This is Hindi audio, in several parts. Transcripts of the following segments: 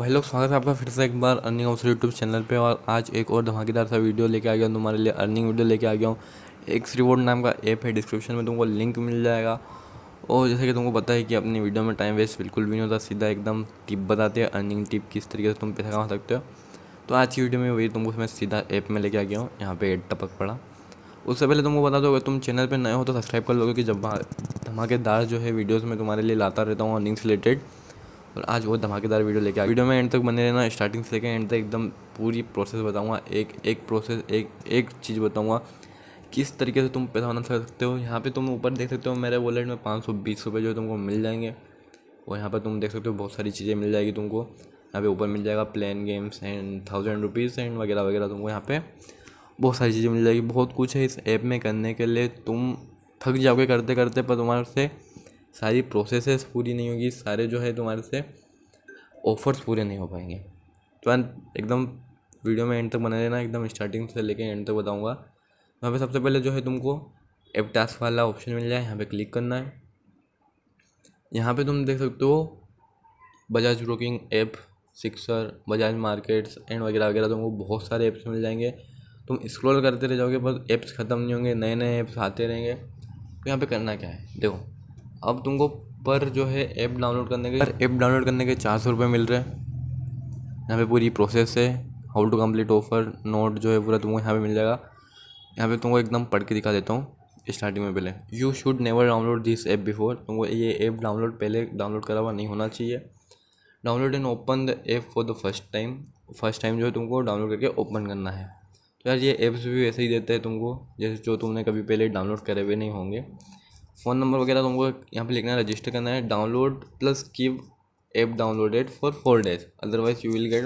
भाई तो लोग स्वागत है आपका फिर से एक बार अर्निंग हाउस यूट्यूब चैनल पे और आज एक और धमाकेदार सा वीडियो लेके आ गया हूँ तुम्हारे लिए अर्निंग वीडियो लेके आ गया हूँ एक्स रिवॉर्ड नाम का ऐप है डिस्क्रिप्शन में तुमको लिंक मिल जाएगा और जैसे कि तुमको पता है कि अपनी वीडियो में टाइम वेस्ट बिल्कुल भी नहीं होता सीधा एकदम टिप बताते हैं अर्निंग टिप किस तरीके से तुम पैसा कमा सकते हो तो आज की वीडियो में वही तुमको मैं सीधा ऐप में लेके आ गया हूँ यहाँ पर एड टपक पड़ा उससे पहले तुमको बता दो अगर तुम चैनल पर नए हो तो सब्सक्राइब कर लोगे कि जब धमाकेदार जो है वीडियोज़ में तुम्हारे लिए लाता रहता हूँ अर्निंग रिलेटेड और आज वो धमाकेदार वीडियो लेके आया वीडियो में एंड तक बने रहना स्टार्टिंग से लेकर एंड तक एकदम पूरी प्रोसेस बताऊँगा एक एक प्रोसेस एक एक चीज़ बताऊँगा किस तरीके से तुम पैसा बना सकते हो यहाँ पे तुम ऊपर देख सकते हो मेरे वॉलेट में पाँच सौ बीस रुपये जो तुमको मिल जाएंगे और यहाँ पर तुम देख सकते हो बहुत सारी चीज़ें मिल जाएगी तुमको यहाँ पे ऊपर मिल जाएगा plain games and thousand rupees and वगैरह वगैरह तुमको यहाँ पे बहुत सारी चीज़ें मिल जाएगी बहुत कुछ है इस ऐप में करने के लिए तुम थक जाओगे करते करते पर तुम्हारे से सारी प्रोसेसेस पूरी नहीं होगी सारे जो है तुम्हारे से ऑफर्स पूरे नहीं हो पाएंगे तो एकदम वीडियो में एंड तक बना देना एकदम स्टार्टिंग से लेकर एंड तक बताऊँगा वहाँ पर सबसे पहले जो है तुमको एप टास्क वाला ऑप्शन मिल जाए यहाँ पे क्लिक करना है यहाँ पे तुम देख सकते हो Bajaj broking app sixer Bajaj markets and वगैरह वगैरह तुमको बहुत सारे ऐप्स मिल जाएंगे तुम स्क्रॉल करते रह जाओगे बस ऐप्स ख़त्म नहीं होंगे नए नए ऐप्स आते रहेंगे तो यहाँ पे करना क्या है देखो अब तुमको पर जो है ऐप डाउनलोड करने के पर ऐप डाउनलोड करने के चार सौ रुपये मिल रहे हैं यहाँ पे पूरी प्रोसेस है how to complete offer note जो है पूरा तुमको यहाँ पे मिल जाएगा यहाँ पे तुमको एकदम पढ़ के दिखा देता हूँ स्टार्टिंग में पहले you should never download this app before तुमको ये ऐप डाउनलोड पहले डाउनलोड करा हुआ नहीं होना चाहिए download and open the app for the first time first time जो है तुमको डाउनलोड करके ओपन करना है तो यार ये ऐप्स भी वैसे ही देते हैं तुमको जैसे जो तुमने कभी पहले डाउनलोड करे हुए नहीं होंगे फ़ोन नंबर वगैरह तुमको यहाँ पे लिखना है रजिस्टर करना है download plus keep app downloaded for four days otherwise you will get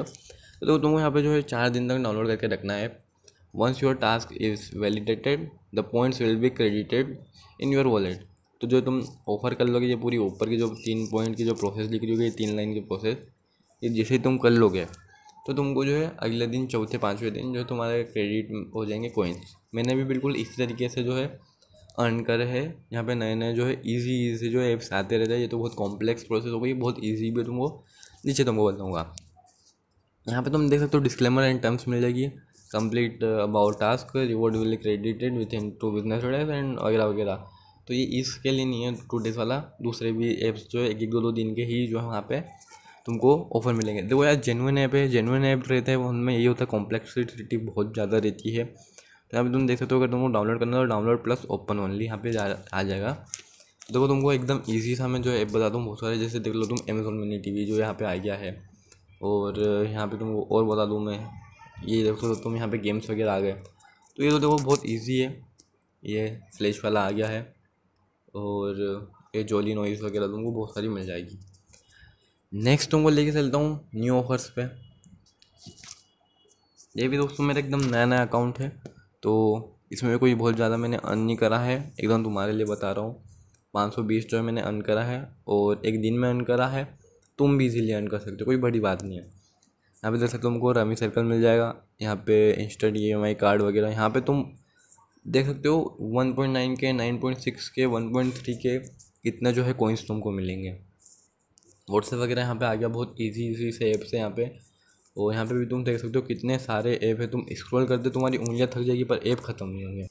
तो तुमको यहाँ पे जो है चार दिन तक डाउनलोड करके रखना है once your task is validated the points will be credited in your wallet तो जो तुम ऑफर कर लोगे ये पूरी ऊपर की जो तीन पॉइंट की जो प्रोसेस लिख रही होगी तीन लाइन की प्रोसेस ये जैसे तुम कर लोगे तो तुमको जो है अगले दिन चौथे पाँचवें दिन जो तुम्हारे क्रेडिट हो जाएंगे कोइंस मैंने भी बिल्कुल इसी तरीके से जो है अर्न कर रहे हैं यहाँ पे नए नए जो है इजी इजी जो एप्स आते रहते हैं ये तो बहुत कॉम्प्लेक्स प्रोसेस हो गई बहुत ईजी भी तुमको नीचे तुमको बताऊँगा यहाँ पे तुम देख सकते हो डिस्क्लेमर एंड टर्म्स मिल जाएगी complete about task reward will credited within two business and वगैरह वगैरह तो ये इसके लिए नहीं है टू डेज वाला दूसरे भी ऐप्स जो है एक एक दो दो दिन के ही जो है वहाँ पे तुमको ऑफर मिलेंगे देखो यार जेनुअन ऐप है जेनुअन ऐप रहते हैं उनमें यही होता है कॉम्प्लेक्सिटी बहुत ज़्यादा रहती है तो यहाँ पे तुम देख सकते हो अगर तुमको डाउनलोड करना है तो डाउनलोड प्लस ओपन ओनली यहाँ पे जा, आ जाएगा देखो तुमको एकदम ईजी सा मैं जो ऐप बता दूँ बहुत सारे जैसे देख लो तुम अमेजोन मनी टी जो यहाँ पर आ गया है और यहाँ पर तुमको और बता दूँ मैं ये देख सकते हो तुम यहाँ पर गेम्स वगैरह आ गए तो ये तो देखो बहुत ईजी है ये फ्लैश वाला आ गया है और ये जोली नॉइस वगैरह तुमको बहुत सारी मिल जाएगी नेक्स्ट तुमको लेके चलता हूँ न्यू ऑफर्स पे ये भी दोस्तों मेरा एकदम नया नया अकाउंट है तो इसमें कोई बहुत ज़्यादा मैंने अर्न नहीं करा है एकदम तुम्हारे लिए बता रहा हूँ पाँच सौ बीस जो है मैंने अर्न करा है और एक दिन में अर्न करा है तुम भी इजीली अर्न कर सकते हो कोई बड़ी बात नहीं है यहाँ पे देख सकते हो तुमको रमी सर्कल मिल जाएगा यहाँ पे instant E M I card वगैरह यहाँ पे तुम देख सकते हो वन पॉइंट नाइन के नाइन पॉइंट सिक्स के वन पॉइंट थ्री के इतने जो है कोइंस तुमको मिलेंगे व्हाट्सएप वगैरह यहाँ पे आ गया बहुत इजी इजी से ऐप से यहाँ पे और यहाँ पे भी तुम देख सकते हो कितने सारे ऐप है तुम स्क्रॉल करते तुम्हारी उंगलियाँ थक जाएगी पर ऐप ख़त्म नहीं होंगे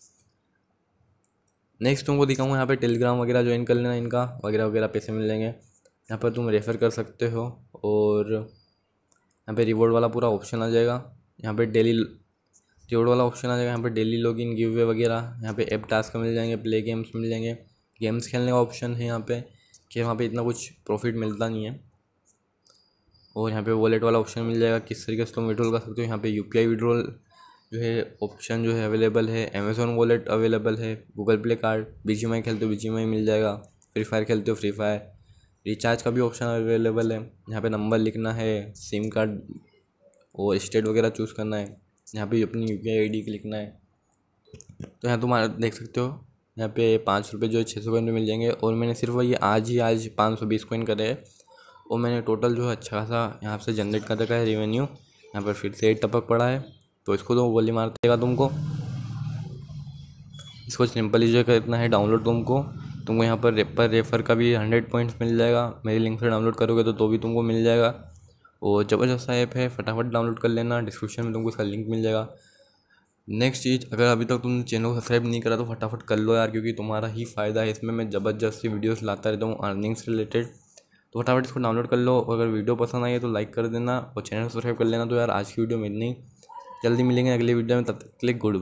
नेक्स्ट तुमको दिखाऊँ यहाँ पे टेलीग्राम वगैरह ज्वाइन कर लेना इनका वगैरह वगैरह पैसे मिल जाएंगे यहाँ पर तुम रेफ़र कर सकते हो और यहाँ पर रिवॉर्ड वाला पूरा ऑप्शन आ जाएगा यहाँ पर डेली रिवॉर्ड वाला ऑप्शन आ जाएगा यहाँ पर डेली लॉगिन गिव वे वगैरह यहाँ पर ऐप टास्क मिल जाएंगे प्ले गेम्स मिल जाएंगे गेम्स खेलने का ऑप्शन है यहाँ पे कि वहाँ पे इतना कुछ प्रॉफिट मिलता नहीं है और यहाँ पे वॉलेट वाला ऑप्शन मिल जाएगा किस तरीके से तुम विड्रॉल कर सकते हो यहाँ पे यू पी आई विड्रॉल जो है ऑप्शन जो है अवेलेबल है अमेजोन वॉलेट अवेलेबल है Google play card B G M I खेलते हो बी जी मिल जाएगा फ्री फायर खेलते हो फ्री फायर रिचार्ज का भी ऑप्शन अवेलेबल है यहाँ पे नंबर लिखना है सिम कार्ड और स्टेट वगैरह चूज़ करना है यहाँ पे अपनी यू पी आई आई लिखना है तो यहाँ तुम देख सकते हो यहाँ पे पाँच रुपये जो है छः सौ कॉइन मिल जाएंगे और मैंने सिर्फ ये आज ही आज पाँच सौ बीस कॉइन करे हैं और मैंने टोटल जो है अच्छा खासा यहाँ से जनरेट कर रखा है रेवेन्यू यहाँ पर फिर से एट टपक पड़ा है तो इसको तो गोली मार देगा तुमको इसको सिंपली जो करना है डाउनलोड तुमको तुमको यहाँ पर रेपर रेफर का भी हंड्रेड पॉइंट्स मिल जाएगा मेरी लिंक से डाउनलोड करोगे तो तो भी तुमको मिल जाएगा और ज़बरदस्त ऐप है फटाफट डाउनलोड कर लेना डिस्क्रिप्शन में तुमको इसका लिंक मिल जाएगा नेक्स्ट चीज़ अगर अभी तक तुमने चैनल को सब्सक्राइब नहीं करा तो फटाफट कर लो यार क्योंकि तुम्हारा ही फ़ायदा है इसमें मैं जबरदस्ती वीडियोस लाता रहता हूँ अर्निंग से रिलेटेड तो फटाफट इसको डाउनलोड कर लो अगर वीडियो पसंद आई है तो लाइक कर देना और चैनल सब्सक्राइब कर लेना तो यार आज की वीडियो में इतनी जल्दी मिलेंगे अगली वीडियो में तब तक क्लिक गुड